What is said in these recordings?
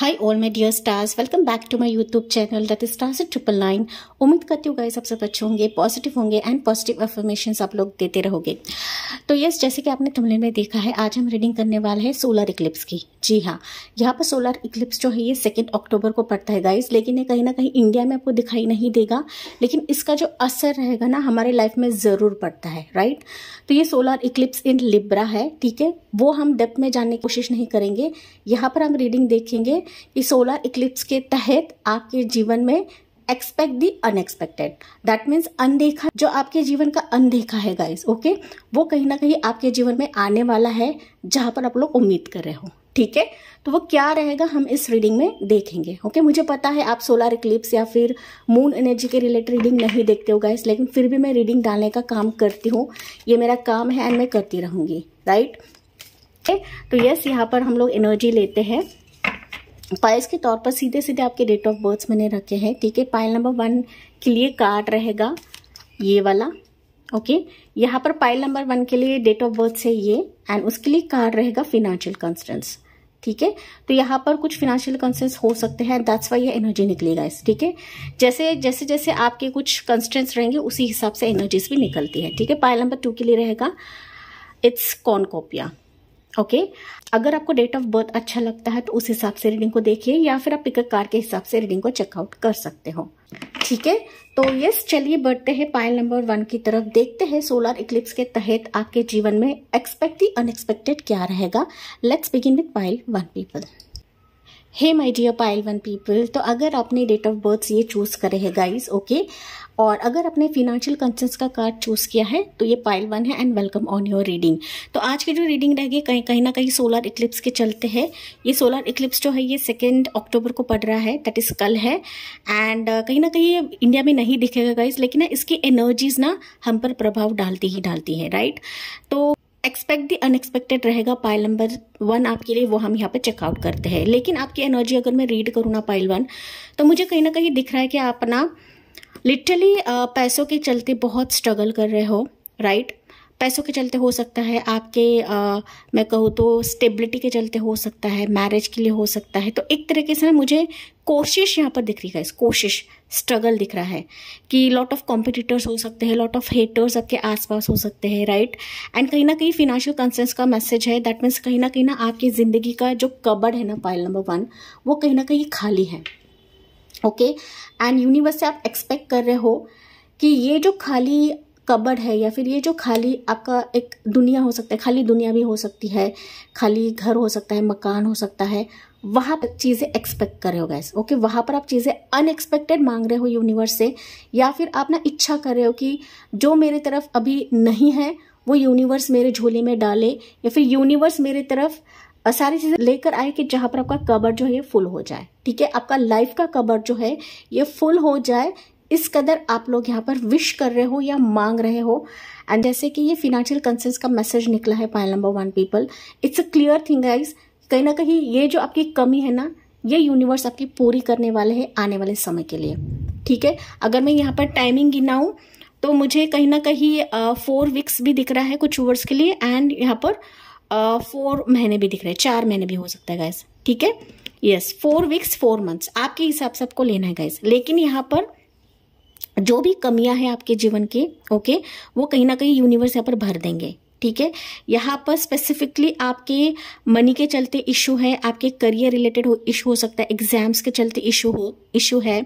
Hi all my dear stars welcome back to my YouTube channel that is stars triple nine उम्मीद करती हूँ guys आप सब अच्छे होंगे पॉजिटिव होंगे एंड पॉजिटिव अफर्मेशन आप लोग देते रहोगे तो यस yes, जैसे कि आपने तुमने में देखा है आज हम रीडिंग करने वाले हैं सोलर इक्लिप्स की जी हाँ यहाँ पर सोलर इक्लिप्स जो है ये सेकेंड अक्टूबर को पड़ता है गाइज लेकिन ये कहीं ना कहीं इंडिया में आपको दिखाई नहीं देगा लेकिन इसका जो असर रहेगा ना हमारे लाइफ में ज़रूर पड़ता है राइट तो ये सोलर इक्लिप्स इन लिब्रा है ठीक है वो हम डेप्थ में जानने की कोशिश नहीं करेंगे यहाँ पर हम रीडिंग देखेंगे कि सोलर इक्लिप्स के तहत आपके जीवन में expect the unexpected that means अनदेखा जो आपके जीवन का अनदेखा है गाइस ओके okay? वो कहीं ना कहीं आपके जीवन में आने वाला है जहाँ पर आप लोग उम्मीद कर रहे हो ठीक है तो वो क्या रहेगा हम इस रीडिंग में देखेंगे ओके okay? मुझे पता है आप सोलर इक्लिप्स या फिर मून एनर्जी के रिलेटेड रीडिंग नहीं देखते हो गाइस लेकिन फिर भी मैं रीडिंग डालने का काम करती हूँ ये मेरा काम है एंड मैं करती रहूँगी राइट right? okay? तो यस यहाँ पर हम लोग एनर्जी लेते हैं पाइल्स के तौर पर सीधे सीधे आपके डेट ऑफ बर्थ मैंने रखे हैं ठीक है पाइल नंबर वन के लिए कार्ड रहेगा ये वाला ओके okay? यहाँ पर पाइल नंबर वन के लिए डेट ऑफ बर्थ है ये एंड उसके लिए कार्ड रहेगा फिनेंशियल कंस्टेंस ठीक है तो यहाँ पर कुछ फिनेंशियल कंस्टेंस हो सकते हैं दैट्स वाई ये एनर्जी निकलेगा इस ठीक है जैसे जैसे जैसे आपके कुछ कंस्टेंस रहेंगे उसी हिसाब से एनर्जीज भी निकलती है ठीक है पाइल नंबर टू के लिए रहेगा इट्स कॉन कॉपिया ओके okay? अगर आपको डेट ऑफ बर्थ अच्छा लगता है तो उस हिसाब से रीडिंग को देखिए या फिर आप पिकअप कार के हिसाब से रीडिंग को चेकआउट कर सकते हो ठीक है तो यस चलिए बढ़ते हैं पाइल नंबर वन की तरफ देखते हैं सोलर इक्लिप्स के तहत आपके जीवन में एक्सपेक्ट अनएक्सपेक्टेड क्या रहेगा let's begin with pile one people hey my dear pile one people तो अगर आपने डेट ऑफ बर्थ ये चूज़ करे है गाइस ओके और अगर अपने फिनेंशियल कंसर्स का कार्ड चूज़ किया है तो ये पाइल वन है and welcome on your reading तो आज की जो रीडिंग रहेगी कहीं कहीं ना कहीं सोलर इक्लिप्स के चलते हैं ये सोलर इक्लिप्स जो है ये सेकेंड अक्टूबर को पड़ रहा है दैट इज़ कल है एंड कहीं ना कहीं ये इंडिया में नहीं दिखेगा गाइज लेकिन इसकी एनर्जीज़ ना हम पर प्रभाव डालती ही डालती है राइट तो एक्सपेक्ट दी अनएक्सपेक्टेड रहेगा पाइल नंबर वन आपके लिए वो हम यहाँ पे चेकआउट करते हैं लेकिन आपकी एनर्जी अगर मैं रीड करूँ ना पाइल वन तो मुझे कहीं ना कहीं दिख रहा है कि आप ना लिटरली uh, पैसों के चलते बहुत स्ट्रगल कर रहे हो राइट पैसों के चलते हो सकता है आपके आ, uh, मैं कहूँ तो स्टेबिलिटी के चलते हो सकता है मैरिज के लिए हो सकता है तो एक तरीके से ना मुझे कोशिश यहाँ पर दिख रही है कोशिश स्ट्रगल दिख रहा है कि लॉट ऑफ कॉम्पिटिटर्स हो सकते हैं लॉट ऑफ हेटर्स आपके आसपास हो सकते हैं राइट एंड कहीं ना कहीं फिनांशियल कंसर्स का मैसेज है दैट मीन्स कहीं ना कहीं ना आपकी ज़िंदगी का जो कबड़ है ना पाइल नंबर वन वो कहीं ना कहीं खाली है ओके एंड यूनिवर्स से आप एक्सपेक्ट कर रहे हो कि ये जो खाली कबड़ है या फिर ये जो खाली आपका एक दुनिया हो सकता है खाली दुनिया भी हो सकती है खाली घर हो सकता है मकान हो सकता है वहाँ पर चीज़ें एक्सपेक्ट कर रहे हो गैस ओके वहाँ पर आप चीज़ें अनएक्सपेक्टेड मांग रहे हो यूनिवर्स से या फिर आप ना इच्छा कर रहे हो कि जो मेरे तरफ अभी नहीं है वो यूनिवर्स मेरे झोले में डाले या फिर यूनिवर्स मेरे तरफ सारी चीज़ें लेकर आए कि जहाँ पर आपका कबर जो है ये फुल हो जाए ठीक है आपका लाइफ का कबर जो है ये फुल हो जाए इस कदर आप लोग यहाँ पर विश कर रहे हो या मांग रहे हो एंड जैसे कि ये फिनेंशियल कंसेंस का मैसेज निकला है pile number one people it's a clear thing guys कहीं ना कहीं ये जो आपकी कमी है ना ये यूनिवर्स आपकी पूरी करने वाले हैं आने वाले समय के लिए ठीक है अगर मैं यहाँ पर टाइमिंग गिनाऊँ तो मुझे कहीं ना कहीं फोर वीक्स भी दिख रहा है कुछ वर्ड्स के लिए एंड यहाँ पर फोर महीने भी दिख रहे हैं चार महीने भी हो सकता है गैस ठीक है yes four weeks four months आपके हिसाब से आपको लेना है गैस लेकिन यहाँ पर जो भी कमियां हैं आपके जीवन की ओके वो कहीं ना कहीं यूनिवर्स यहाँ पर भर देंगे ठीक है यहाँ पर स्पेसिफिकली आपके मनी के चलते इशू है आपके करियर रिलेटेड हो इशू हो सकता है एग्जाम्स के चलते इशू हो इशू है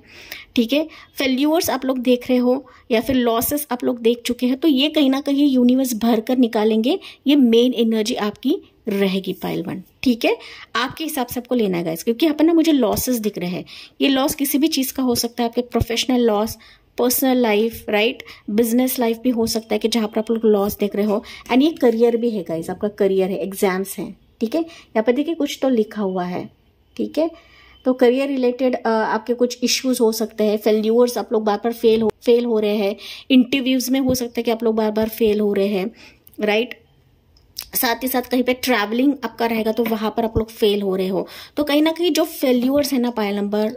ठीक है फेल्यूअर्स आप लोग देख रहे हो या फिर लॉसेस आप लोग देख चुके हैं तो ये कहीं ना कहीं यूनिवर्स भर कर निकालेंगे ये मेन एनर्जी आपकी रहेगी पाइल वन ठीक है आपके हिसाब से आपको लेना है गाइस क्योंकि पर ना मुझे लॉसेस दिख रहे हैं ये लॉस किसी भी चीज़ का हो सकता है आपके professional loss personal life right business life भी हो सकता है कि जहाँ पर आप लोग लॉस देख रहे हो एंड ये करियर भी है गाइज आपका करियर है एग्जाम्स हैं ठीक है यहाँ पर देखिए कुछ तो लिखा हुआ है ठीक है तो करियर रिलेटेड आपके कुछ इश्यूज हो सकते हैं फेल्यूअर्स आप लोग बार बार फेल हो फेल हो रहे हैं इंटरव्यूज में हो सकता है कि आप लोग बार बार फेल हो रहे हैं राइट साथ ही साथ कहीं पे ट्रैवलिंग आपका रहेगा तो वहाँ पर आप लोग फेल हो रहे हो तो कहीं ना कहीं जो फेल्यूअर्स है ना पायल नंबर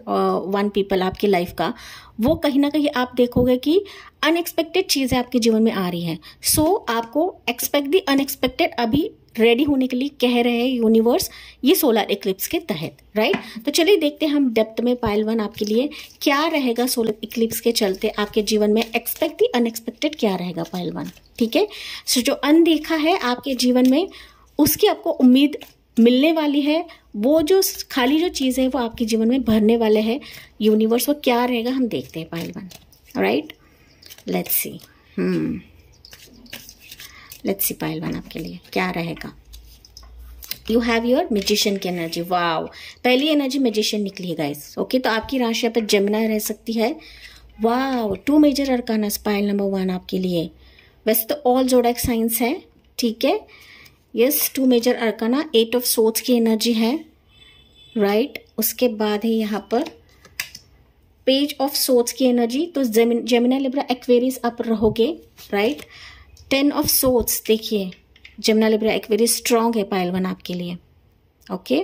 वन पीपल आपकी लाइफ का वो कहीं ना कहीं आप देखोगे कि अनएक्सपेक्टेड चीज़ें आपके जीवन में आ रही हैं सो so, आपको एक्सपेक्ट दी अनएक्सपेक्टेड अभी रेडी होने के लिए कह रहे हैं यूनिवर्स ये सोलर इक्लिप्स के तहत राइट तो चलिए देखते हैं हम डेप्थ में पायल वन आपके लिए क्या रहेगा सोलर इक्लिप्स के चलते आपके जीवन में एक्सपेक्ट अनएक्सपेक्टेड क्या रहेगा पायल वन ठीक है सो जो अनदेखा है आपके जीवन में उसकी आपको उम्मीद मिलने वाली है वो जो खाली जो चीज़ है वो आपके जीवन में भरने वाले है यूनिवर्स वो क्या रहेगा हम देखते हैं pile one right let's see hmm let's see पहलवान आपके लिए क्या रहेगा यू हैव योर मेजिशियन की एनर्जी वाव पहली एनर्जी मेजिशियन निकली है गाइस ओके तो आपकी राशि पर जमुना रह सकती है वाव टू मेजर अरकाना स्पाइल नंबर वन आपके लिए वैसे तो ऑल जोडैक साइंस है ठीक है yes two major arcana eight of सोच की एनर्जी है राइट right? उसके बाद है यहाँ पर पेज ऑफ सोच की एनर्जी तो जेमिना लिब्रा एक्वेरियस आप रहोगे right right? Ten of swords देखिए जमुना लिब्रा एक वेरी स्ट्रांग है पायल वन आपके लिए ओके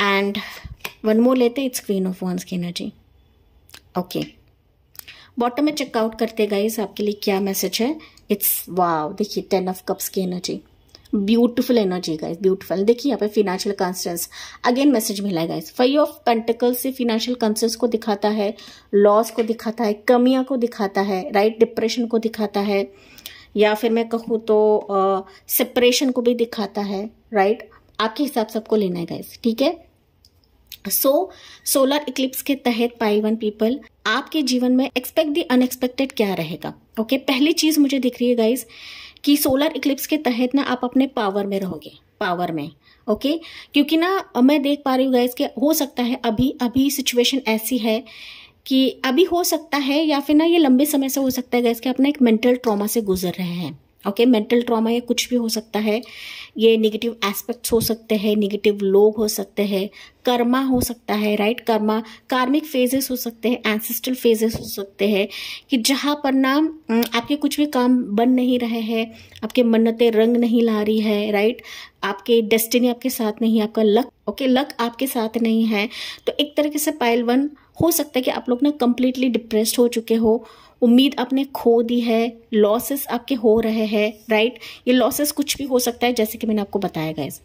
एंड वन मोर लेते हैं इट्स क्वीन ऑफ वंस की एनर्जी ओके बॉटम में चेकआउट करते गए आपके लिए क्या मैसेज है इट्स वाव देखिए टेन ऑफ कप्स की energy beautiful energy guys beautiful देखिए यहाँ पे फिनेंशियल कंसर्न्स अगेन मैसेज मिला है गाइस फाइव ऑफ पेंटिकल्स से फिनेंशियल कंसर्न्स को दिखाता है लॉस को दिखाता है कमियाँ को दिखाता है राइट right? डिप्रेशन को दिखाता है या फिर मैं कहूँ तो सेपरेशन को भी दिखाता है राइट आपके हिसाब से आपको लेना है गाइस ठीक है सो सोलर इक्लिप्स के तहत पाई वन पीपल आपके जीवन में एक्सपेक्ट दी अनएक्सपेक्टेड क्या रहेगा ओके okay? पहली चीज मुझे दिख रही है गाइस कि सोलर इक्लिप्स के तहत ना आप अपने पावर में रहोगे पावर में ओके okay? क्योंकि ना मैं देख पा रही हूँ गाइस कि हो सकता है अभी अभी सिचुएशन ऐसी है कि अभी हो सकता है या फिर ना ये लंबे समय से हो सकता है गैस कि अपना एक मेंटल ट्रॉमा से गुजर रहे हैं ओके मेंटल ट्रॉमा या कुछ भी हो सकता है ये निगेटिव एस्पेक्ट्स हो सकते हैं निगेटिव लोग हो सकते हैं कर्मा हो सकता है राइट कर्मा कार्मिक फेजेस हो सकते हैं एंसेस्ट्रल फेजेस हो सकते हैं कि जहाँ पर ना आपके कुछ भी काम बन नहीं रहे हैं आपके मन्नतें रंग नहीं ला रही है राइट आपके डेस्टिनी आपके साथ नहीं आपका लक ओके लक आपके साथ नहीं है तो एक तरीके से पायल वन हो सकता है कि आप लोग ना कम्प्लीटली डिप्रेस्ड हो चुके हो उम्मीद आपने खो दी है लॉसेस आपके हो रहे हैं राइट ये लॉसेस कुछ भी हो सकता है जैसे कि मैंने आपको बताया गाइज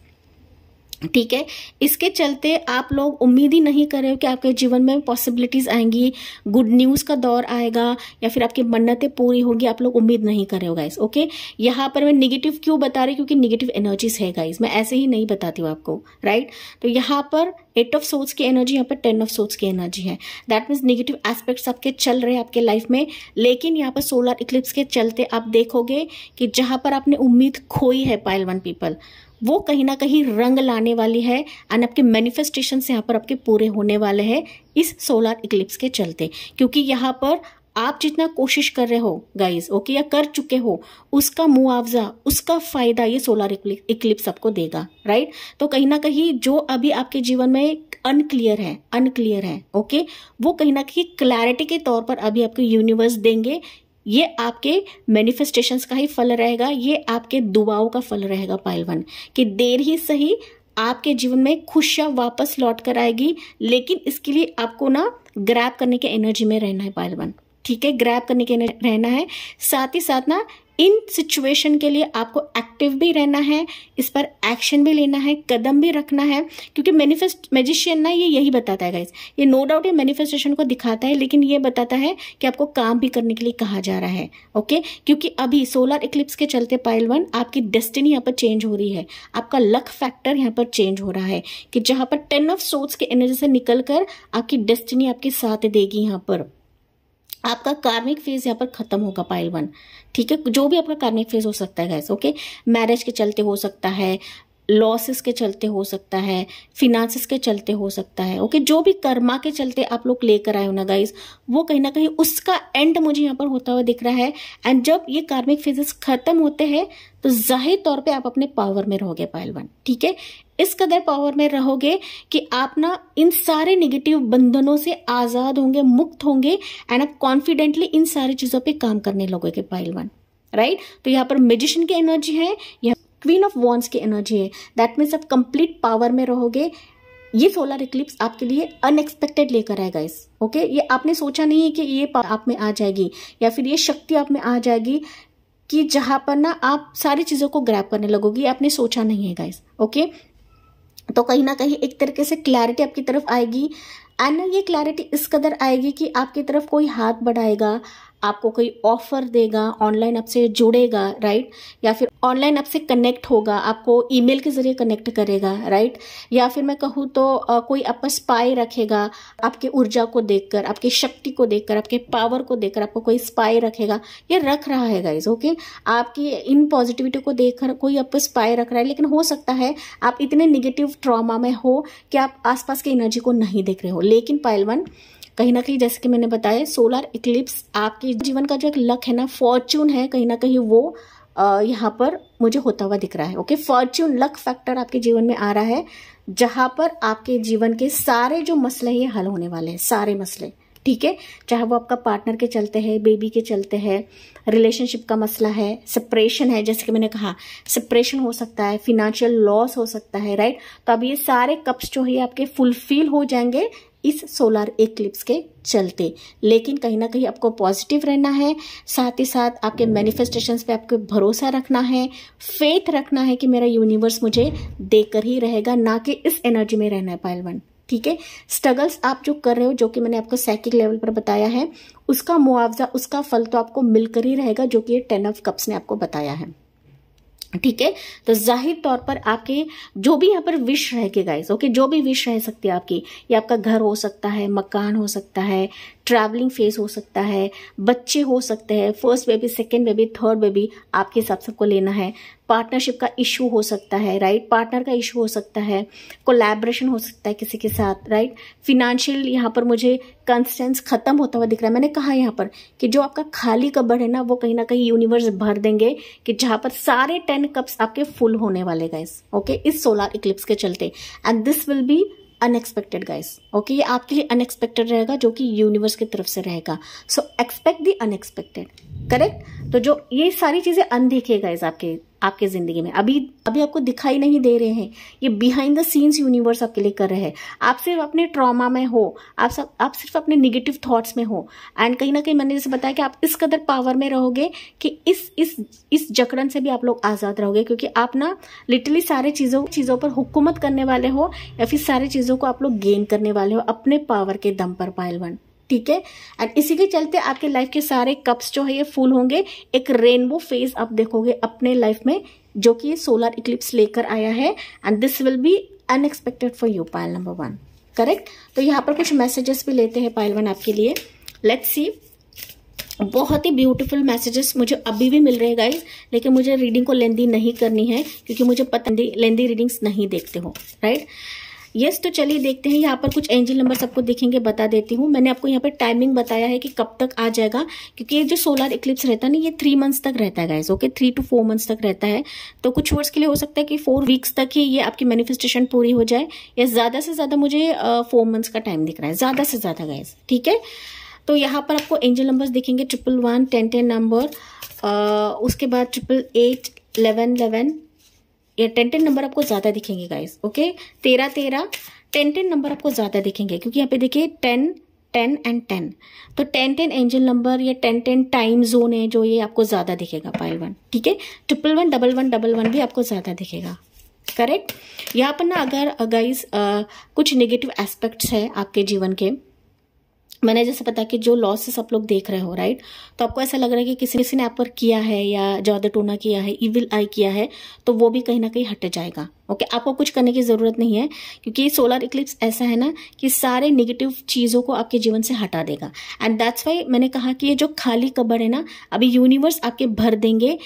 ठीक है इसके चलते आप लोग उम्मीद ही नहीं कर रहे हो कि आपके जीवन में पॉसिबिलिटीज आएंगी गुड न्यूज़ का दौर आएगा या फिर आपकी मन्नतें पूरी होगी आप लोग उम्मीद नहीं कर रहे हो गाइज ओके यहाँ पर मैं निगेटिव क्यों बता रही क्योंकि निगेटिव एनर्जीज है गाइज मैं ऐसे ही नहीं बताती हूँ आपको राइट तो यहाँ पर एट ऑफ सोर्स की एनर्जी यहाँ पर टेन ऑफ सोर्स की एनर्जी है दैट मीन्स निगेटिव एस्पेक्ट्स आपके चल रहे हैं आपके लाइफ में लेकिन यहाँ पर सोलर इक्लिप्स के चलते आप देखोगे कि जहाँ पर आपने उम्मीद खोई है पायल वन पीपल वो कहीं ना कहीं रंग लाने वाली है एंड आपके मैनिफेस्टेशन यहाँ पर आपके पूरे होने वाले हैं इस सोलर इक्लिप्स के चलते क्योंकि यहाँ पर आप जितना कोशिश कर रहे हो गाइस ओके या कर चुके हो उसका मुआवजा उसका फायदा ये सोलर इक्लिप्स आपको देगा राइट तो कहीं ना कहीं जो अभी आपके जीवन में अनक्लियर है अनक्लियर है ओके वो कहीं ना कहीं क्लैरिटी के तौर पर अभी आपको यूनिवर्स देंगे ये आपके मैनिफेस्टेशंस का ही फल रहेगा ये आपके दुआओं का फल रहेगा पायलवन कि देर ही सही आपके जीवन में खुशियां वापस लौट कर आएगी लेकिन इसके लिए आपको ना ग्रैप करने के एनर्जी में रहना है पायलवन ठीक है ग्रैप करने के रहना है साथ ही साथ ना इन सिचुएशन के लिए आपको एक्टिव भी रहना है इस पर एक्शन भी लेना है कदम भी रखना है क्योंकि मैनिफेस्ट मैजिशियन ना ये यही बताता है गाइज ये नो डाउट ये मैनिफेस्टेशन को दिखाता है लेकिन ये बताता है कि आपको काम भी करने के लिए कहा जा रहा है ओके क्योंकि अभी सोलर इक्लिप्स के चलते पाइल वन आपकी डेस्टिनी यहाँ पर चेंज हो रही है आपका लक फैक्टर यहाँ पर चेंज हो रहा है कि जहाँ पर टेन ऑफ सोर्स के एनर्जी से निकल कर आपकी डेस्टिनी आपके साथ देगी यहाँ पर आपका कार्मिक फेज यहाँ पर खत्म होगा पाइल वन ठीक है जो भी आपका कार्मिक फेज हो सकता है गैस ओके मैरिज के चलते हो सकता है लॉसेस के चलते हो सकता है फिनांसिस के चलते हो सकता है ओके जो भी कर्मा के चलते आप लोग लेकर आए हो ना गाइज वो कहीं ना कहीं उसका एंड मुझे यहाँ पर होता हुआ दिख रहा है एंड जब ये कार्मिक फिजिक्स खत्म होते हैं तो जाहिर तौर पे आप अपने पावर में रहोगे पहलवान ठीक है इस कदर पावर में रहोगे कि आप ना इन सारे निगेटिव बंधनों से आजाद होंगे मुक्त होंगे एंड आप कॉन्फिडेंटली इन सारी चीजों पे काम करने लगोगे पहलवान राइट तो यहाँ पर मेजिशन की एनर्जी है यहाँ क्वीन ऑफ वॉन्स की एनर्जी है दैट मीन्स आप कंप्लीट पावर में रहोगे ये सोलर इक्लिप्स आपके लिए अनएक्सपेक्टेड लेकर आएगा इस ओके ये आपने सोचा नहीं है कि ये आप में आ जाएगी या फिर ये शक्ति आप में आ जाएगी कि जहां पर ना आप सारी चीजों को ग्रैप करने लगोगी आपने सोचा नहीं है गाइस ओके तो कहीं ना कहीं एक तरीके से क्लैरिटी आपकी तरफ आएगी एंड ये क्लैरिटी इस कदर आएगी कि आपकी तरफ कोई हाथ बढ़ाएगा आपको कोई ऑफर देगा ऑनलाइन आपसे जुड़ेगा राइट या फिर ऑनलाइन आपसे कनेक्ट होगा आपको ईमेल के जरिए कनेक्ट करेगा राइट या फिर मैं कहूँ तो आ, कोई आपस स्पाई रखेगा आपके ऊर्जा को देखकर आपकी शक्ति को देखकर आपके पावर को देखकर आपको कोई स्पाई रखेगा ये रख रहा है गाइज ओके आपकी इन पॉजिटिविटी को देखकर कोई आपको स्पाई रख रहा है लेकिन हो सकता है आप इतने निगेटिव ट्रामा में हो कि आप आसपास की एनर्जी को नहीं देख रहे हो लेकिन पायलवन कहीं ना कहीं जैसे कि मैंने बताया सोलर इक्लिप्स आपके जीवन का जो एक लक है ना फॉर्च्यून है कहीं ना कहीं वो यहाँ पर मुझे होता हुआ दिख रहा है ओके फॉर्च्यून लक फैक्टर आपके जीवन में आ रहा है जहाँ पर आपके जीवन के सारे जो मसले हैं हल होने वाले हैं सारे मसले ठीक है चाहे वो आपका पार्टनर के चलते हैं बेबी के चलते हैं रिलेशनशिप का मसला है सेपरेशन है जैसे कि मैंने कहा सेपरेशन हो सकता है फिनेंशियल लॉस हो सकता है राइट तो अब ये सारे कप्स जो है आपके फुलफिल हो जाएंगे इस सोलर एक्लिप्स के चलते लेकिन कहीं ना कहीं आपको पॉजिटिव रहना है साथ ही साथ आपके मैनिफेस्टेशन पे आपको भरोसा रखना है फेथ रखना है कि मेरा यूनिवर्स मुझे देकर ही रहेगा ना कि इस एनर्जी में रहना है पायलवन ठीक है स्ट्रगल्स आप जो कर रहे हो जो कि मैंने आपको साइकिक लेवल पर बताया है उसका मुआवजा उसका फल तो आपको मिलकर ही रहेगा जो कि ये टेन ऑफ कप्स ने आपको बताया है ठीक है तो जाहिर तौर पर आपके जो भी यहाँ पर विश रह के गाइस ओके जो भी विश रह सकती है आपकी ये आपका घर हो सकता है मकान हो सकता है ट्रैवलिंग फेज हो सकता है बच्चे हो सकते हैं first baby second baby third baby आपके हिसाब से आपको लेना है पार्टनरशिप का इशू हो सकता है राइट पार्टनर का इशू हो सकता है कोलैबोरेशन हो सकता है किसी के साथ राइट फिनेंशियल यहाँ पर मुझे कंस्टेंस खत्म होता हुआ दिख रहा है मैंने कहा यहाँ पर कि जो आपका खाली कबड़ है ना वो कहीं ना कहीं यूनिवर्स भर देंगे कि जहाँ पर सारे टेन कप्स आपके फुल होने वाले गाइस ओके इस सोलर इक्लिप्स के चलते and this will be unexpected guys okay ये आपके लिए अनएक्सपेक्टेड रहेगा जो कि यूनिवर्स की तरफ से रहेगा so expect the unexpected correct तो जो ये सारी चीजें अनदेखी गाइस आपके आपके ज़िंदगी में अभी अभी आपको दिखाई नहीं दे रहे हैं ये बिहाइंड द सीन्स यूनिवर्स आपके लिए कर रहे हैं आप सिर्फ अपने ट्रॉमा में हो आप सब आप सिर्फ अपने निगेटिव थॉट्स में हो एंड कहीं ना कहीं मैंने जैसे बताया कि आप इस कदर पावर में रहोगे कि इस इस इस जकड़न से भी आप लोग आज़ाद रहोगे क्योंकि आप ना लिटरली सारे चीज़ों चीज़ों पर हुकूमत करने वाले हो या फिर सारे चीज़ों को आप लोग गेन करने वाले हो अपने पावर के दम पर पायलवन ठीक है एंड इसी के चलते आपके लाइफ के सारे कप्स जो है ये फुल होंगे एक रेनबो फेज आप देखोगे अपने लाइफ में जो कि सोलर इक्लिप्स लेकर आया है and this will be unexpected for you pile number one correct तो यहाँ पर कुछ मैसेजेस भी लेते हैं पायल वन आपके लिए लेट्स सी बहुत ही ब्यूटीफुल मैसेजेस मुझे अभी भी मिल रहे हैं गाइज लेकिन मुझे रीडिंग को लेंदी नहीं करनी है क्योंकि मुझे पता लेंदी रीडिंग्स नहीं देखते हो राइट right? यस तो चलिए देखते हैं यहाँ पर कुछ एंजल नंबर आपको देखेंगे बता देती हूँ मैंने आपको यहाँ पर टाइमिंग बताया है कि कब तक आ जाएगा क्योंकि ये जो सोलर इक्लिप्स रहता है ना ये थ्री मंथ्स तक रहता है guys okay three two four months तक रहता है तो कुछ वर्ड्स के लिए हो सकता है कि फोर वीक्स तक ही ये आपकी मैनिफेस्टेशन पूरी हो जाए या ज़्यादा से ज़्यादा मुझे फोर मंथ्स का टाइम दिख रहा है ज़्यादा से ज़्यादा गाइज ठीक है तो यहाँ पर आपको एंजल नंबर्स दिखेंगे triple one ten ten number उसके बाद ट्रिपल एट इलेवन इलेवन या टेन टेन नंबर आपको ज़्यादा दिखेंगे गाइस ओके तेरह तेरह टेन टेन नंबर आपको ज़्यादा दिखेंगे क्योंकि यहाँ पे देखिए टेन टेन एंड टेन तो टेन टेन एंजल नंबर या टेन टेन टाइम जोन है जो ये आपको ज़्यादा दिखेगा पाइल वन ठीक है triple one double one double one भी आपको ज़्यादा दिखेगा करेक्ट यहाँ पर ना अगर गाइज कुछ नेगेटिव एस्पेक्ट्स है आपके जीवन के मैंने जैसे पता कि जो लॉसेस आप लोग देख रहे हो राइट तो आपको ऐसा लग रहा है कि किसी किसी ने आप पर किया है या ज्यादा टोना किया है इविल आई किया है तो वो भी कहीं ना कहीं हट जाएगा ओके okay, आपको कुछ करने की ज़रूरत नहीं है क्योंकि सोलर इक्लिप्स ऐसा है ना कि सारे निगेटिव चीज़ों को आपके जीवन से हटा देगा एंड दैट्स वाई मैंने कहा कि ये जो खाली कबर है ना अभी यूनिवर्स आपके भर देंगे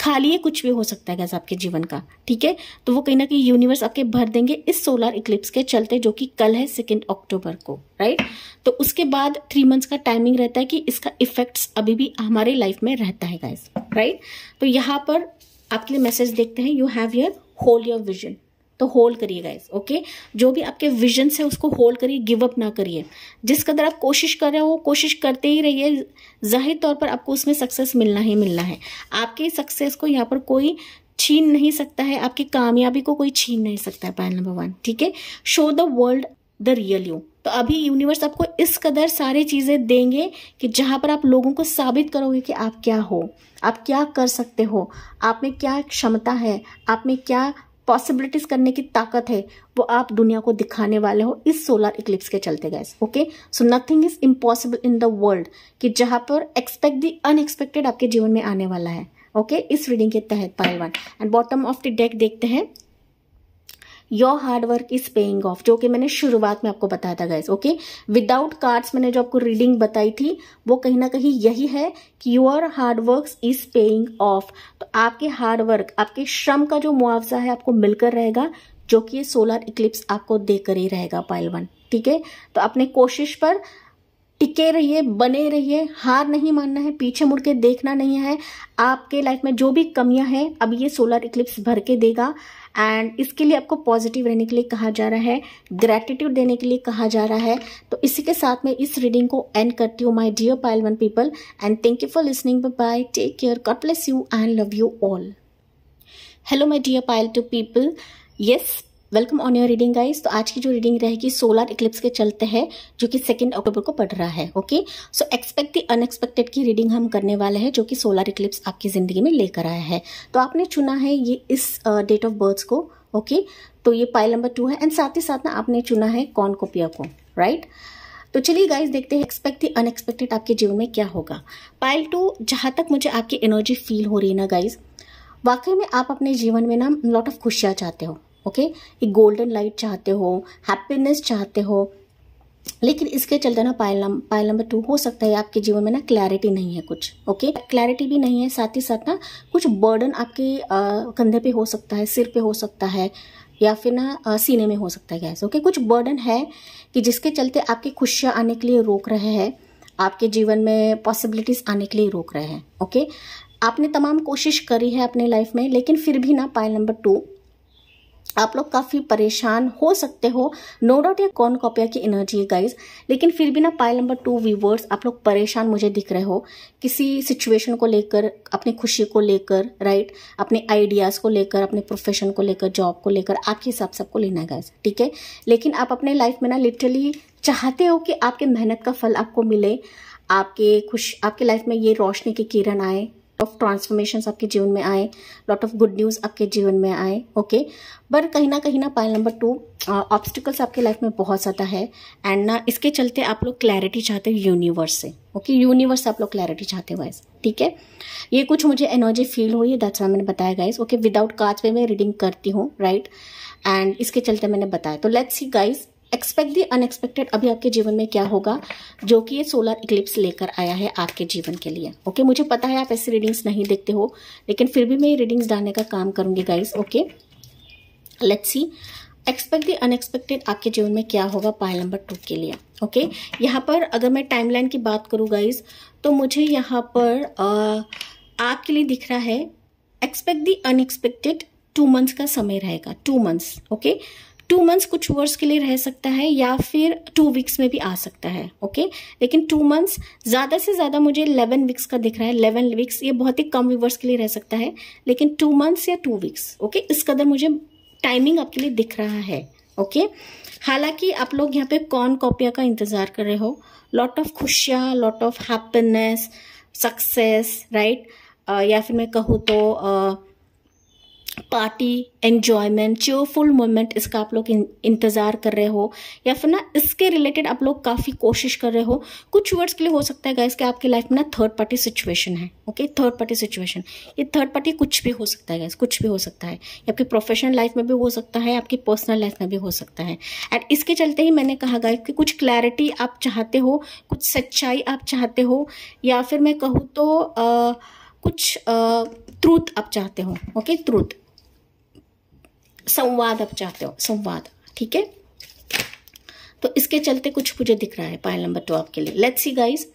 खाली है कुछ भी हो सकता है आपके जीवन का ठीक है तो वो कहीं ना कहीं यूनिवर्स आपके भर देंगे इस सोलर इक्लिप्स के चलते जो कि कल है सेकेंड अक्टूबर को राइट तो उसके बाद थ्री मंथ्स का टाइमिंग रहता है कि इसका इफेक्ट्स अभी भी हमारे लाइफ में रहता है गैस राइट तो यहाँ पर आपके लिए मैसेज देखते हैं you have your whole your vision तो होल्ड करिए गाइज ओके जो भी आपके विजन है उसको होल्ड करिए गिव अप ना करिए जिस कदर आप कोशिश कर रहे हो कोशिश करते ही रहिए जाहिर तौर पर आपको उसमें सक्सेस मिलना ही मिलना है आपके सक्सेस को यहाँ पर कोई छीन नहीं सकता है आपकी कामयाबी को कोई छीन नहीं सकता है पैन नंबर वन ठीक है show the world the real you तो अभी यूनिवर्स आपको इस कदर सारे चीज़ें देंगे कि जहाँ पर आप लोगों को साबित करोगे कि आप क्या हो आप क्या कर सकते हो आप में क्या क्षमता है आप में क्या पॉसिबिलिटीज करने की ताकत है वो आप दुनिया को दिखाने वाले हो इस सोलर इक्लिप्स के चलते guys okay so nothing is impossible in the world कि जहां पर एक्सपेक्ट द अनएक्सपेक्टेड आपके जीवन में आने वाला है ओके okay? इस रीडिंग के तहत pile one and bottom of the deck देखते हैं your hard work is paying off जो कि मैंने शुरुआत में आपको बताया था गैस ओके विदाउट कार्ड्स मैंने जो आपको रीडिंग बताई थी वो कहीं ना कहीं यही है कि your hard work is paying off तो आपके हार्डवर्क आपके श्रम का जो मुआवजा है आपको मिलकर रहेगा जो कि ये सोलर इक्लिप्स आपको देकर ही रहेगा पाइल वन ठीक है तो अपने कोशिश पर टिके रहिए बने रहिए हार नहीं मानना है पीछे मुड़ के देखना नहीं है आपके लाइफ में जो भी कमियां हैं अब ये सोलर इक्लिप्स भर के देगा एंड इसके लिए आपको पॉजिटिव रहने के लिए कहा जा रहा है ग्रेटिट्यूड देने के लिए कहा जा रहा है तो इसी के साथ मैं इस रीडिंग को एंड करती हूँ my dear pile one people and thank you for listening bye take care God bless you and love you all hello my dear pile two people yes welcome on your reading guys तो आज की जो reading रहेगी solar eclipse के चलते हैं जो कि सेकेंड अक्टूबर को पड़ रहा है okay so expect the unexpected की रीडिंग हम करने वाले हैं जो कि सोलर इक्लिप्स आपकी ज़िंदगी में लेकर आया है तो आपने चुना है ये इस डेट ऑफ बर्थ को ओके okay? तो ये पाइल नंबर टू है एंड साथ ही साथ ना आपने चुना है कौन कॉपिया को राइट तो चलिए गाइस देखते हैं एक्सपेक्ट दी अनएक्सपेक्टेड आपके जीवन में क्या होगा पाइल टू जहाँ तक मुझे आपकी एनर्जी फील हो रही है ना गाइज वाकई में आप अपने जीवन में ना लॉट ऑफ खुशियाँ चाहते हो ओके एक गोल्डन लाइट चाहते हो हैप्पीनेस चाहते हो लेकिन इसके चलते ना पायल पायल नंबर टू हो सकता है आपके जीवन में ना क्लैरिटी नहीं है कुछ ओके क्लैरिटी भी नहीं है साथ ही साथ ना कुछ बर्डन आपके कंधे पे हो सकता है सिर पे हो सकता है या फिर ना आ, सीने में हो सकता है गैस ओके कुछ बर्डन है कि जिसके चलते आपकी खुशियाँ आने के लिए रोक रहे हैं आपके जीवन में पॉसिबिलिटीज़ आने के लिए रोक रहे हैं ओके आपने तमाम कोशिश करी है अपने लाइफ में लेकिन फिर भी ना पायल नंबर टू आप लोग काफ़ी परेशान हो सकते हो नो डाउट ये कौन कॉपिया की एनर्जी है गाइज लेकिन फिर भी ना पाइल नंबर टू वीवर्स आप लोग परेशान मुझे दिख रहे हो किसी सिचुएशन को लेकर अपनी खुशी को लेकर राइट अपने आइडियाज़ को लेकर अपने प्रोफेशन को लेकर जॉब को लेकर आपके हिसाब से आपको लेना है गाइज ठीक है लेकिन आप अपने लाइफ में ना लिटरली चाहते हो कि आपके मेहनत का फल आपको मिले आपके खुश आपके लाइफ में ये रोशनी की किरण आए ऑफ ट्रांसफॉर्मेशन आपके जीवन में आए लॉट ऑफ गुड न्यूज़ आपके जीवन में आए ओके पर कहीं ना कहीं ना पाइल नंबर टू ऑब्स्टिकल्स आपके लाइफ में बहुत ज़्यादा है एंड ना इसके चलते आप लोग क्लैरिटी चाहते हो यूनिवर्स से ओके यूनिवर्स से आप लोग क्लैरिटी चाहते हो ठीक है ये कुछ मुझे एनर्जी फील हुई है दैट्स मैंने बताया गाइज ओके विदाउट कार्ड्स में मैं रीडिंग करती हूँ राइट right? एंड इसके चलते मैंने बताया तो let's see guys expect the unexpected अभी आपके जीवन में क्या होगा जो कि ये सोलर इक्लिप्स लेकर आया है आपके जीवन के लिए ओके मुझे पता है आप ऐसी रीडिंग्स नहीं देखते हो लेकिन फिर भी मैं ये रीडिंग्स डालने का काम करूंगी guys okay let's see expect the unexpected आपके जीवन में क्या होगा पायल नंबर टू के लिए ओके okay? यहाँ पर अगर मैं टाइमलाइन की बात करूँ गाइज तो मुझे यहाँ पर आपके लिए दिख रहा है expect the unexpected two months का समय रहेगा two months okay two months कुछ वर्ष के लिए रह सकता है या फिर टू वीक्स में भी आ सकता है ओके okay? लेकिन टू मंथ्स ज़्यादा से ज़्यादा मुझे इलेवन वीक्स का दिख रहा है इलेवन वीक्स ये बहुत ही कम वीवर्स के लिए रह सकता है लेकिन टू मंथ्स या टू वीक्स ओके इस कदर मुझे टाइमिंग आपके लिए दिख रहा है ओके okay? हालांकि आप लोग यहाँ पे कौन कॉपिया का इंतज़ार कर रहे हो लॉट ऑफ खुशियाँ lot of happiness success right या फिर मैं कहूँ तो uh, party enjoyment cheerful moment इसका आप लोग इंतज़ार कर रहे हो या फिर ना इसके रिलेटेड आप लोग काफ़ी कोशिश कर रहे हो कुछ वर्ड्स के लिए हो सकता है गैस कि आपकी लाइफ में ना थर्ड पार्टी सिचुएशन है ओके थर्ड पार्टी सिचुएशन ये थर्ड पार्टी कुछ भी हो सकता है गैस कुछ भी हो सकता है आपकी प्रोफेशनल लाइफ में भी हो सकता है आपकी पर्सनल लाइफ में भी हो सकता है एंड इसके चलते ही मैंने कहा गाय कि कुछ क्लैरिटी आप चाहते हो कुछ सच्चाई आप चाहते हो या फिर मैं कहूँ तो आ, कुछ ट्रूथ आप चाहते हो ओके ट्रूथ संवाद आप चाहते हो संवाद ठीक है तो इसके चलते कुछ मुझे दिख रहा है पायल नंबर टू आपके लिए let's see guys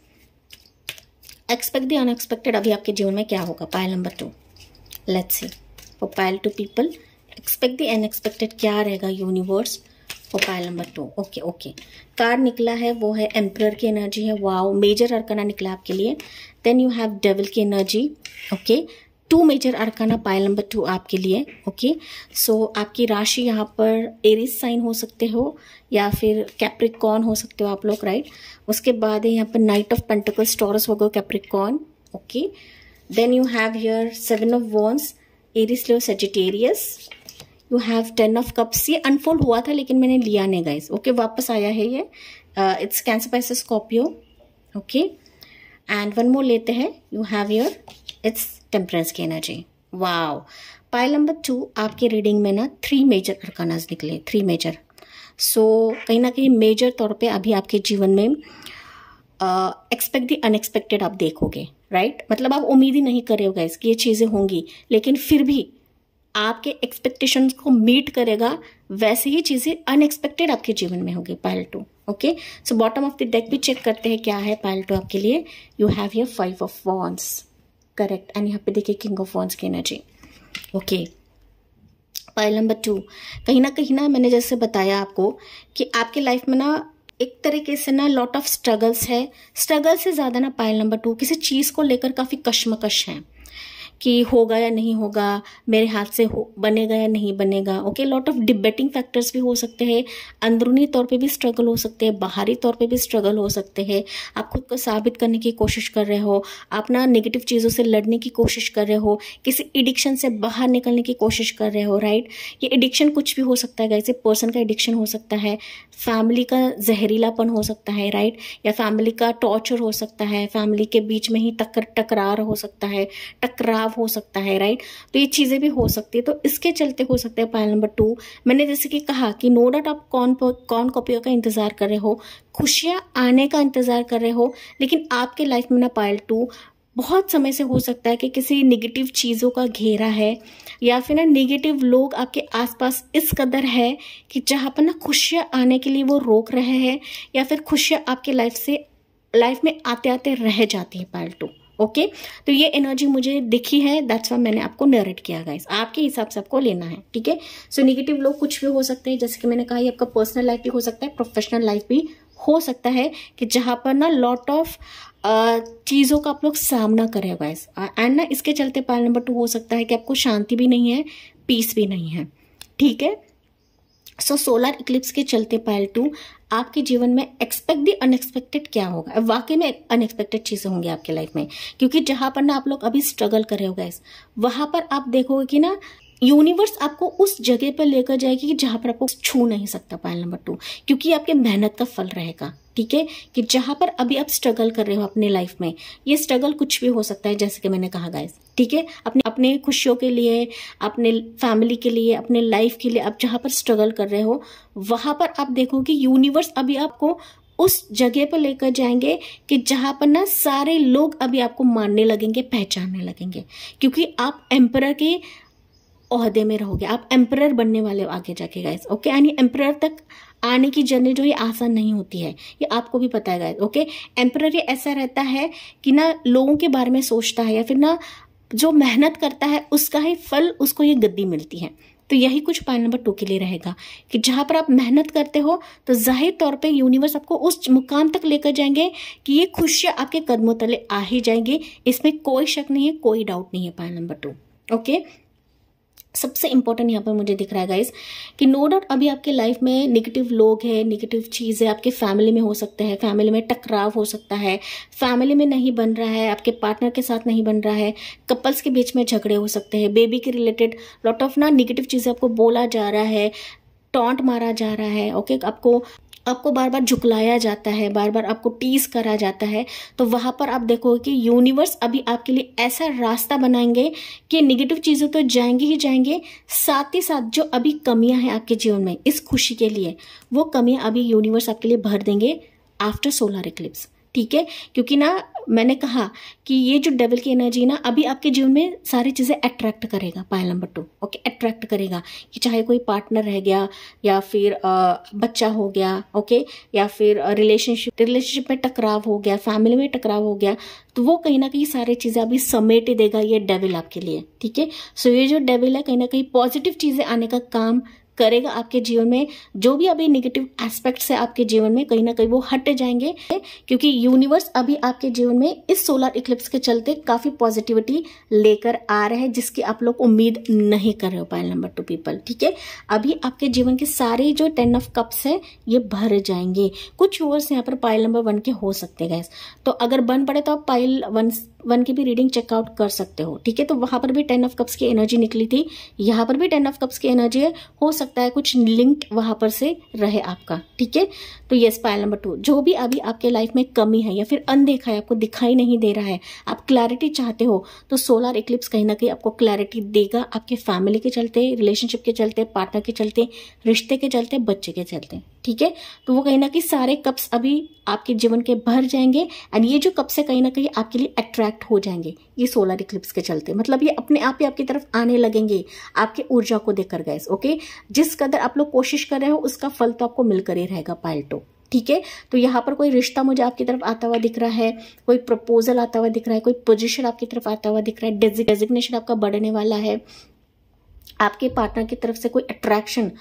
expect the unexpected अभी आपके जीवन में क्या होगा pile number two let's see for pile two people expect the unexpected क्या रहेगा universe for pile number two okay okay card निकला है वो है एम्प्रर की एनर्जी है वाओ मेजर अर्कना निकला आपके लिए देन यू हैव डेविल की energy okay two major arcana pile number two आपके लिए ओके सो so, आपकी राशि यहाँ पर एरिस साइन हो सकते हो या फिर कैप्रिकॉन हो सकते हो आप लोग राइट उसके बाद है यहाँ पर नाइट ऑफ स्टोरस हो गए Capricorn okay then you have here seven of wands Aries लो Sagittarius you have ten of cups ये अनफोल्ड हुआ था लेकिन मैंने लिया नहीं गाइज ओके okay, वापस आया है ये it's cancer Pisces Scorpio okay and one more लेते हैं you have your it's temperance की energy wow pile number two आपके रीडिंग में ना थ्री मेजर अर्कानाज निकले थ्री मेजर सो so, कहीं ना कहीं मेजर तौर पे अभी आपके जीवन में एक्सपेक्ट द अनएक्सपेक्टेड आप देखोगे राइट right? मतलब आप उम्मीद ही नहीं करे होगा कि ये चीज़ें होंगी लेकिन फिर भी आपके एक्सपेक्टेशंस को मीट करेगा वैसे ही चीज़ें अनएक्सपेक्टेड आपके जीवन में होगी pile two okay so bottom of the deck भी चेक करते हैं क्या है पायल टू आपके लिए you have your five of wands correct and यहाँ पे देखिए किंग ऑफ वॉन्स की energy okay pile number two कहीं ना कहीं ना मैंने जैसे बताया आपको कि आपके लाइफ में ना एक तरीके से ना लॉट ऑफ स्ट्रगल्स है स्ट्रगल से ज़्यादा ना पायल नंबर टू किसी चीज़ को लेकर काफ़ी कश्मकश हैं कि होगा या नहीं होगा मेरे हाथ से हो बनेगा या नहीं बनेगा okay lot of debating factors भी हो सकते हैं अंदरूनी तौर पे भी स्ट्रगल हो सकते हैं बाहरी तौर पे भी स्ट्रगल हो सकते हैं आप खुद को साबित करने की कोशिश कर रहे हो आप ना नेगेटिव चीज़ों से लड़ने की कोशिश कर रहे हो किसी एडिक्शन से बाहर निकलने की कोशिश कर रहे हो राइट ये एडिक्शन कुछ भी हो सकता है जैसे पर्सन का एडिक्शन हो सकता है फैमिली का जहरीलापन हो सकता है राइट या फैमिली का टॉर्चर हो सकता है फैमिली के बीच में ही टकर टकरार हो सकता है टकराव बदलाव हो सकता है राइट तो ये चीज़ें भी हो सकती है तो इसके चलते हो सकते हैं पॉइंट नंबर टू मैंने जैसे कि कहा कि नो डाउट आप कौन कौन कॉपियों का इंतज़ार कर रहे हो खुशियाँ आने का इंतज़ार कर रहे हो लेकिन आपके लाइफ में ना पॉइंट टू बहुत समय से हो सकता है कि किसी निगेटिव चीज़ों का घेरा है या फिर ना निगेटिव लोग आपके आसपास इस कदर है कि जहाँ पर ना खुशियाँ आने के लिए वो रोक रहे हैं या फिर खुशियाँ आपके लाइफ से लाइफ में आते आते रह जाती हैं टू ओके तो ये एनर्जी मुझे दिखी है दैट्स वाई मैंने आपको नरेट किया गाइस आपके हिसाब से आपको लेना है ठीक है सो निगेटिव लोग कुछ भी हो सकते हैं जैसे कि मैंने कहा ये आपका पर्सनल लाइफ भी हो सकता है प्रोफेशनल लाइफ भी हो सकता है कि जहाँ पर ना लॉट ऑफ चीज़ों का आप लोग सामना करें गाइस एंड ना इसके चलते पार्ट नंबर टू हो सकता है कि आपको शांति भी नहीं है पीस भी नहीं है ठीक है सो सोलर इक्लिप्स के चलते पायल टू आपके जीवन में एक्सपेक्ट दी अनएक्सपेक्टेड क्या होगा वाकई में अनएक्सपेक्टेड चीज़ें होंगी आपके लाइफ में क्योंकि जहाँ पर ना आप लोग अभी स्ट्रगल कर रहे हो गैस वहाँ पर आप देखोगे कि ना यूनिवर्स आपको उस जगह पर लेकर जाएगी कि जहां पर आपको छू नहीं सकता पायल नंबर टू क्योंकि आपके मेहनत का फल रहेगा ठीक है कि जहां पर अभी आप स्ट्रगल कर रहे हो अपने लाइफ में ये स्ट्रगल कुछ भी हो सकता है जैसे कि मैंने कहा गाइस ठीक है अपने अपने खुशियों के लिए अपने फैमिली के लिए अपने लाइफ के लिए आप जहां पर स्ट्रगल कर रहे हो वहां पर आप देखो कि यूनिवर्स अभी आपको उस जगह पर लेकर जाएंगे कि जहां पर ना सारे लोग अभी आपको मानने लगेंगे पहचानने लगेंगे क्योंकि आप एम्पर के अहदे में रहोगे आप एम्प्रर बनने वाले हो आगे जाके गाइस ओके यानी एम्प्रर तक आने की जर्नी जो ये आसान नहीं होती है ये आपको भी पता है गाइस ओके एम्प्रर ये ऐसा रहता है कि ना लोगों के बारे में सोचता है या फिर ना जो मेहनत करता है उसका ही फल उसको ये गद्दी मिलती है तो यही कुछ पॉइंट नंबर टू के लिए रहेगा कि जहाँ पर आप मेहनत करते हो तो जाहिर तौर पे यूनिवर्स आपको उस मुकाम तक लेकर जाएंगे कि ये खुशियाँ आपके कदमों तले आ ही जाएंगी इसमें कोई शक नहीं है कोई डाउट नहीं है पॉइंट नंबर टू ओके सबसे इंपॉर्टेंट यहाँ पर मुझे दिख रहा है गाइज कि नो डाउट अभी आपके लाइफ में निगेटिव लोग हैं निगेटिव चीज़ें आपके फैमिली में हो सकते हैं फैमिली में टकराव हो सकता है फैमिली में नहीं बन रहा है आपके पार्टनर के साथ नहीं बन रहा है कपल्स के बीच में झगड़े हो सकते हैं बेबी के रिलेटेड लॉट ऑफ ना निगेटिव चीज़ें आपको बोला जा रहा है टॉन्ट मारा जा रहा है ओके आपको आपको बार बार झुकलाया जाता है बार बार आपको टीज करा जाता है तो वहाँ पर आप देखोगे कि यूनिवर्स अभी आपके लिए ऐसा रास्ता बनाएंगे कि निगेटिव चीज़ें तो जाएंगी ही जाएंगे साथ ही साथ जो अभी कमियां हैं आपके जीवन में इस खुशी के लिए वो कमियां अभी यूनिवर्स आपके लिए भर देंगे आफ्टर सोलर इक्लिप्स ठीक है क्योंकि ना मैंने कहा कि ये जो डेवल की एनर्जी ना अभी आपके जीवन में सारी चीज़ें अट्रैक्ट करेगा pile number two okay attract करेगा कि चाहे कोई पार्टनर रह गया या फिर आ, बच्चा हो गया ओके या फिर रिलेशनशिप रिलेशनशिप में टकराव हो गया फैमिली में टकराव हो गया तो वो कहीं ना कहीं सारी चीज़ें अभी समेट देगा ये डेविल आपके लिए ठीक है सो ये जो डेविल है कहीं ना कहीं पॉजिटिव चीज़ें आने का काम करेगा आपके जीवन में जो भी अभी निगेटिव एस्पेक्ट्स है आपके जीवन में कहीं ना कहीं वो हट जाएंगे क्योंकि यूनिवर्स अभी आपके जीवन में इस सोलर इक्लिप्स के चलते काफ़ी पॉजिटिविटी लेकर आ रहे हैं जिसकी आप लोग उम्मीद नहीं कर रहे हो पायल नंबर टू पीपल ठीक है अभी आपके जीवन के सारे जो टेन ऑफ कप्स है ये भर जाएंगे कुछ व्यूअर्स यहाँ पर पायल नंबर वन के हो सकते हैं गैस तो अगर बन पड़े तो आप पायल वन वन की भी रीडिंग चेकआउट कर सकते हो ठीक है तो वहां पर भी टेन ऑफ कप्स की एनर्जी निकली थी यहाँ पर भी टेन ऑफ कप्स की एनर्जी है हो सकता सकता है कुछ लिंक्ड वहां पर से रहे आपका ठीक है तो ये पायल नंबर टू जो भी अभी आपके लाइफ में कमी है या फिर अनदेखा है आपको दिखाई नहीं दे रहा है आप क्लैरिटी चाहते हो तो सोलर इक्लिप्स कहीं ना कहीं आपको क्लैरिटी देगा आपके फैमिली के चलते रिलेशनशिप के चलते पार्टनर के चलते रिश्ते के चलते बच्चे के चलते ठीक है तो वो कहीं ना कहीं सारे कप्स अभी आपके जीवन के भर जाएंगे एंड ये जो कप्स है कहीं ना कहीं आपके लिए अट्रैक्ट हो जाएंगे ये सोलर इक्लिप्स के चलते मतलब ये अपने आप ही आपकी तरफ आने लगेंगे आपके ऊर्जा को देखकर गैस ओके जिस कदर आप लोग कोशिश कर रहे हो उसका फल तो आपको मिलकर ही रहेगा पायल्टो ठीक है तो यहाँ पर कोई रिश्ता मुझे आपकी तरफ आता हुआ दिख रहा है कोई प्रपोजल आता हुआ दिख रहा है कोई पोजिशन आपकी तरफ आता हुआ दिख रहा है डेजिग्नेशन आपका बढ़ने वाला है आपके पार्टनर की तरफ से कोई अट्रैक्शन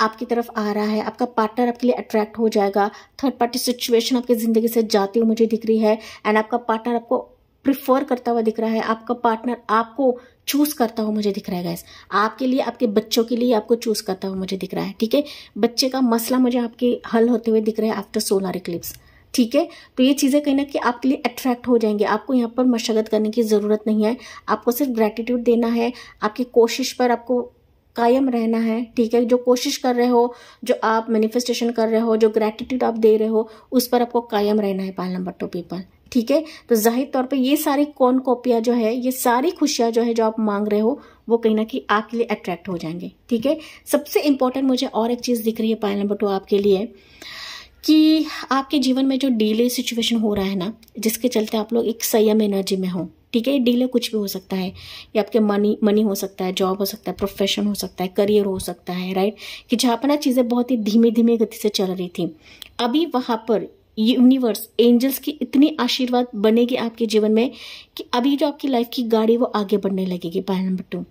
आपकी तरफ आ रहा है आपका पार्टनर आपके लिए अट्रैक्ट हो जाएगा थर्ड पार्टी सिचुएशन आपकी ज़िंदगी से जाती हुई मुझे दिख रही है एंड आपका पार्टनर आपको प्रिफर करता हुआ दिख रहा है आपका पार्टनर आपको चूज करता हुआ मुझे दिख रहा है गैस आपके लिए आपके बच्चों के लिए आपको चूज करता हुआ मुझे दिख रहा है ठीक है बच्चे का मसला मुझे आपके हल होते हुए दिख रहा है आफ्टर सोलर इक्लिप्स ठीक है तो ये चीज़ें कहीं ना कि आपके लिए अट्रैक्ट हो जाएंगे आपको यहाँ पर मशक्क़त करने की ज़रूरत नहीं है आपको सिर्फ ग्रैटिट्यूड देना है आपकी कोशिश पर आपको कायम रहना है ठीक है जो कोशिश कर रहे हो जो आप मैनिफेस्टेशन कर रहे हो जो ग्रेटिट्यूड आप दे रहे हो उस पर आपको कायम रहना है पाल नंबर टू पीपल ठीक है तो जाहिर तौर पे ये सारी कौन कॉपियाँ जो है ये सारी खुशियाँ जो है जो आप मांग रहे हो वो कहीं ना कहीं आपके लिए अट्रैक्ट हो जाएंगे ठीक है सबसे इंपॉर्टेंट मुझे और एक चीज़ दिख रही है पायल नंबर टू आपके लिए कि आपके जीवन में जो डीले सिचुएशन हो रहा है ना जिसके चलते आप लोग एक संयम एनर्जी में हो ठीक है डीलर कुछ भी हो सकता है ये आपके मनी मनी हो सकता है जॉब हो सकता है प्रोफेशन हो सकता है करियर हो सकता है राइट कि जहाँ पर ना चीज़ें बहुत ही धीमे धीमे गति से चल रही थी अभी वहाँ पर यूनिवर्स एंजल्स की इतनी आशीर्वाद बनेगी आपके जीवन में कि अभी जो आपकी लाइफ की गाड़ी वो आगे बढ़ने लगेगी पॉइंट नंबर टू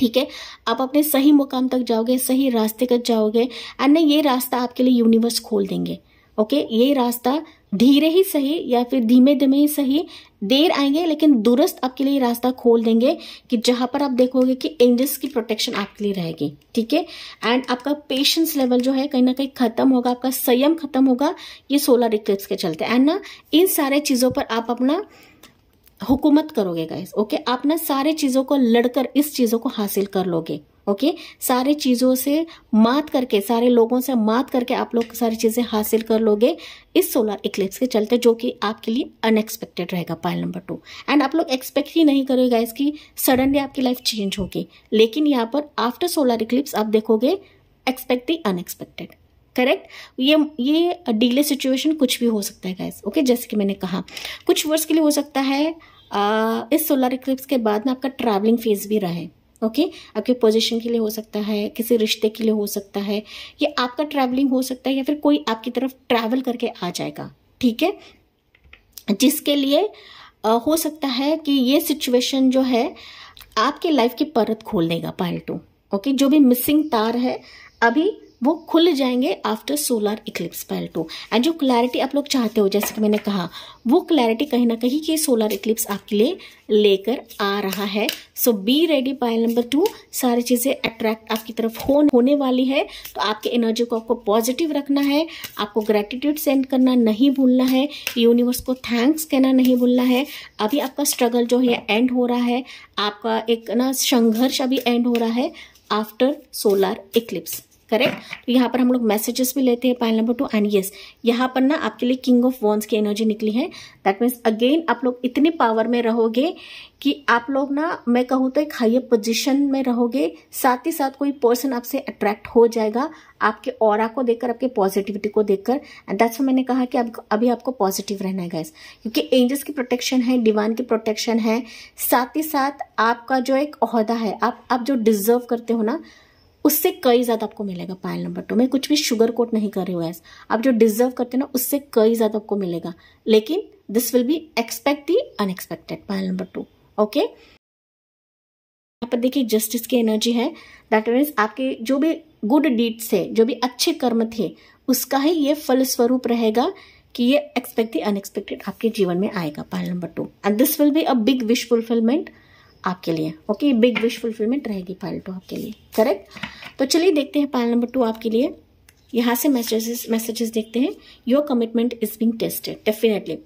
ठीक है आप अपने सही मुकाम तक जाओगे सही रास्ते तक जाओगे एंड ये रास्ता आपके लिए यूनिवर्स खोल देंगे ओके ये रास्ता धीरे ही सही या फिर धीमे धीमे ही सही देर आएंगे लेकिन दुरुस्त आपके लिए रास्ता खोल देंगे कि जहां पर आप देखोगे कि एंजल्स की प्रोटेक्शन आपके लिए रहेगी ठीक है एंड आपका पेशेंस लेवल जो है कहीं ना कहीं खत्म होगा आपका संयम खत्म होगा ये सोलर इक्लिप्स के चलते एंड ना इन सारे चीजों पर आप अपना हुकूमत करोगे गाइस ओके आप ना सारे चीजों को लड़कर इस चीजों को हासिल कर लोगे ओके सारी चीज़ों से मात करके सारे लोगों से मात करके आप लोग सारी चीज़ें हासिल कर लोगे इस सोलर इक्लिप्स के चलते जो कि आपके लिए अनएक्सपेक्टेड रहेगा पाइल नंबर टू एंड आप लोग एक्सपेक्ट ही नहीं करोगे गाइस कि सडनली आपकी लाइफ चेंज होगी लेकिन यहाँ पर आफ्टर सोलर इक्लिप्स आप देखोगे एक्सपेक्ट ही अनएक्सपेक्टेड करेक्ट ये ये डीले सिचुएशन कुछ भी हो सकता है गैस ओके जैसे कि मैंने कहा कुछ वर्ष के लिए हो सकता है आ, इस सोलर इक्लिप्स के बाद में आपका ट्रैवलिंग फेज भी रहे ओके आपके पोजीशन के लिए हो सकता है किसी रिश्ते के लिए हो सकता है या आपका ट्रैवलिंग हो सकता है या फिर कोई आपकी तरफ ट्रैवल करके आ जाएगा ठीक है जिसके लिए आ, हो सकता है कि ये सिचुएशन जो है आपके लाइफ की परत खोल देगा पायल टू ओके जो भी मिसिंग तार है अभी वो खुल जाएंगे after solar eclipse pile two and जो क्लैरिटी आप लोग चाहते हो जैसे कि मैंने कहा वो क्लैरिटी कहीं ना कहीं कि सोलर इक्लिप्स आपके लिए लेकर आ रहा है so be ready pile number two सारी चीज़ें अट्रैक्ट आपकी तरफ हो, होने वाली है तो आपके एनर्जी को आपको पॉजिटिव रखना है आपको ग्रेटिट्यूड सेंड करना नहीं भूलना है यूनिवर्स को थैंक्स कहना नहीं भूलना है अभी आपका स्ट्रगल जो है एंड हो रहा है आपका एक ना संघर्ष अभी एंड हो रहा है आफ्टर सोलर इक्लिप्स करेक्ट तो यहाँ पर हम लोग मैसेजेस भी लेते हैं pile number two and yes यहाँ पर ना आपके लिए किंग ऑफ वॉन्स की एनर्जी निकली है दैट मीन्स अगेन आप लोग इतने पावर में रहोगे कि आप लोग ना मैं कहूँ तो एक हाइय पोजिशन में रहोगे साथ ही साथ कोई पर्सन आपसे अट्रैक्ट हो जाएगा आपके और को देखकर आपके पॉजिटिविटी को देखकर एंड दैट्स मैंने कहा कि अभी आपको पॉजिटिव रहना है गैस क्योंकि एंजल्स की प्रोटेक्शन है डिवान की प्रोटेक्शन है साथ ही साथ आपका जो एक अहदा है आप आप जो डिजर्व करते हो ना उससे कई ज़्यादा आपको मिलेगा पायल नंबर टू में कुछ भी शुगर कोट नहीं कर रही हो एस आप जो डिजर्व करते ना उससे कई ज़्यादा आपको मिलेगा लेकिन this will be expect the unexpected pile number two okay यहाँ पर देखिए जस्टिस की एनर्जी है दैट मीन्स आपके जो भी गुड डीड्स है जो भी अच्छे कर्म थे उसका ही ये फल स्वरूप रहेगा कि ये एक्सपेक्टेड अनएक्सपेक्टेड आपके जीवन में आएगा pile number two and this will be a big wish fulfilment आपके लिए ओके बिग विश फुलफिलमेंट रहेगी पायल टू आपके लिए करेक्ट तो चलिए देखते हैं पायल नंबर टू आपके लिए यहाँ से मैसेजेस मैसेजेस देखते हैं your commitment is being tested definitely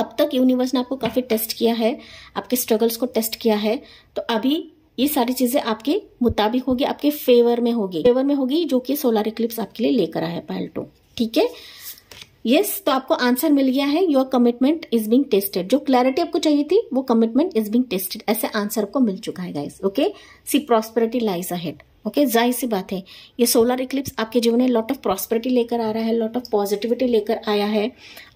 अब तक यूनिवर्स ने आपको काफ़ी टेस्ट किया है आपके स्ट्रगल्स को टेस्ट किया है तो अभी ये सारी चीज़ें आपके मुताबिक होगी आपके फेवर में होगी फेवर में होगी जो कि सोलर इक्लिप्स आपके लिए लेकर आया है पायल टू ठीक है यस yes, तो आपको आंसर मिल गया है your commitment is being tested जो क्लैरिटी आपको चाहिए थी वो कमिटमेंट इज बिंग टेस्टेड ऐसे आंसर आपको मिल चुका है guys okay see prosperity lies ahead okay जाहिर सी बात है ये सोलर इक्लिप्स आपके जीवन में लॉट ऑफ प्रॉस्पेरिटी लेकर आ रहा है लॉट ऑफ पॉजिटिविटी लेकर आया है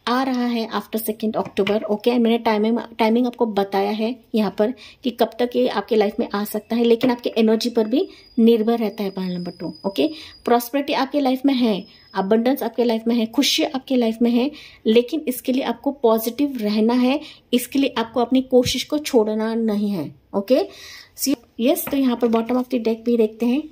आ रहा है आफ्टर सेकेंड अक्टूबर ओके मैंने टाइमिंग टाइमिंग आपको बताया है यहाँ पर कि कब तक ये आपके लाइफ में आ सकता है लेकिन आपके एनर्जी पर भी निर्भर रहता है point number two okay prosperity आपके लाइफ में है अबंडेंस आपके लाइफ में है खुशी आपके लाइफ में है लेकिन इसके लिए आपको पॉजिटिव रहना है इसके लिए आपको अपनी कोशिश को छोड़ना नहीं है ओके सी यस तो यहाँ पर बॉटम ऑफ द डेक भी देखते हैं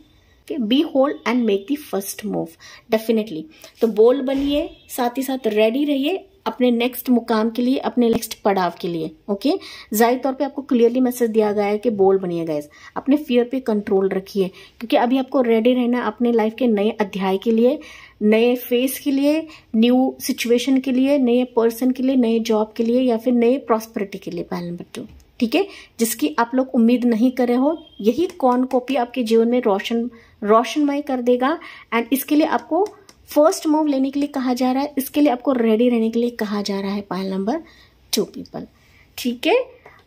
be bold and make the first move definitely तो बोल बनिए साथ ही साथ रेडी रहिए अपने नेक्स्ट मुकाम के लिए अपने नेक्स्ट पड़ाव के लिए ओके जाहिर तौर पे आपको क्लियरली मैसेज दिया गया है कि बोल बनिए गए अपने फियर पे कंट्रोल रखिए क्योंकि अभी आपको रेडी रहना अपने लाइफ के नए अध्याय के लिए नए फेस के लिए न्यू सिचुएशन के लिए नए पर्सन के लिए नए जॉब के लिए या फिर नए प्रॉस्पेरिटी के लिए पहल नंबर टू ठीक है जिसकी आप लोग उम्मीद नहीं कर रहे हो यही कौन कॉपी आपके जीवन में रोशन रोशनमय कर देगा एंड इसके लिए आपको फर्स्ट मूव लेने के लिए कहा जा रहा है इसके लिए आपको रेडी रहने के लिए कहा जा रहा है पायल नंबर टू पीपल ठीक है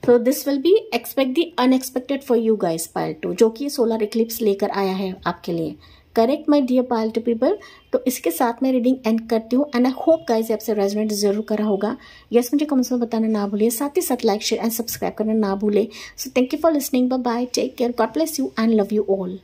तो this will be expect the unexpected for you guys pile two जो कि सोलर इक्लिप्स लेकर आया है आपके लिए correct my dear two people तो इसके साथ मैं रीडिंग एंड करती हूँ एंड आई होप गाइज आपसे रेजोनेट जरूर करा होगा यस yes, मुझे कमेंट्स में बताना ना भूलिए साथ ही साथ लाइक शेयर एंड सब्सक्राइब करना ना भूले so thank you for listening bye take care God bless you and love you all